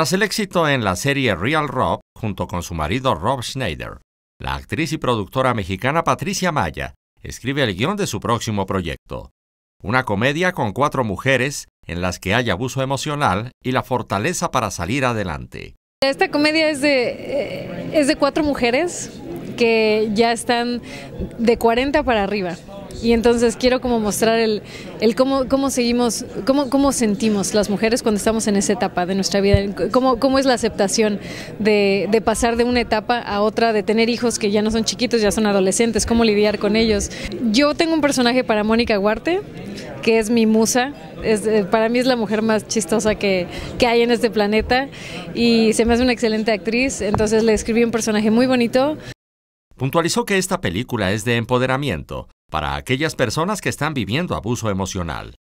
Tras el éxito en la serie Real Rob, junto con su marido Rob Schneider, la actriz y productora mexicana Patricia Maya escribe el guión de su próximo proyecto, una comedia con cuatro mujeres en las que hay abuso emocional y la fortaleza para salir adelante. Esta comedia es de, eh, es de cuatro mujeres que ya están de 40 para arriba. Y entonces quiero como mostrar el, cómo, seguimos, cómo, cómo sentimos las mujeres cuando estamos en esa etapa de nuestra vida, cómo, es la aceptación de, de, pasar de una etapa a otra, de tener hijos que ya no son chiquitos, ya son adolescentes, cómo lidiar con ellos. Yo tengo un personaje para Mónica Huarte, que es mi musa, eh, para mí es la mujer más chistosa que, que hay en este planeta y se me hace una excelente actriz, entonces le escribí un personaje muy bonito. Puntualizó que esta película es de empoderamiento para aquellas personas que están viviendo abuso emocional.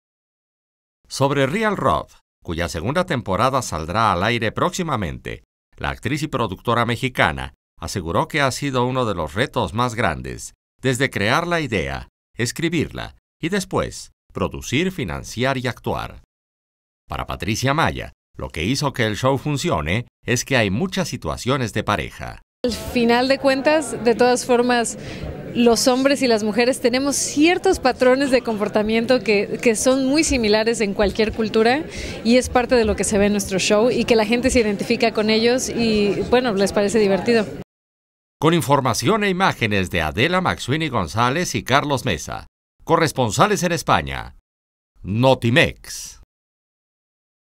Sobre Real Rod, cuya segunda temporada saldrá al aire próximamente, la actriz y productora mexicana aseguró que ha sido uno de los retos más grandes, desde crear la idea, escribirla y después producir, financiar y actuar. Para Patricia Maya, lo que hizo que el show funcione es que hay muchas situaciones de pareja. Al final de cuentas, de todas formas, los hombres y las mujeres tenemos ciertos patrones de comportamiento que, son muy similares en cualquier cultura y es parte de lo que se ve en nuestro show y que la gente se identifica con ellos y bueno, les parece divertido. Con información e imágenes de Adela Maxwini González y Carlos Mesa, corresponsales en España. Notimex.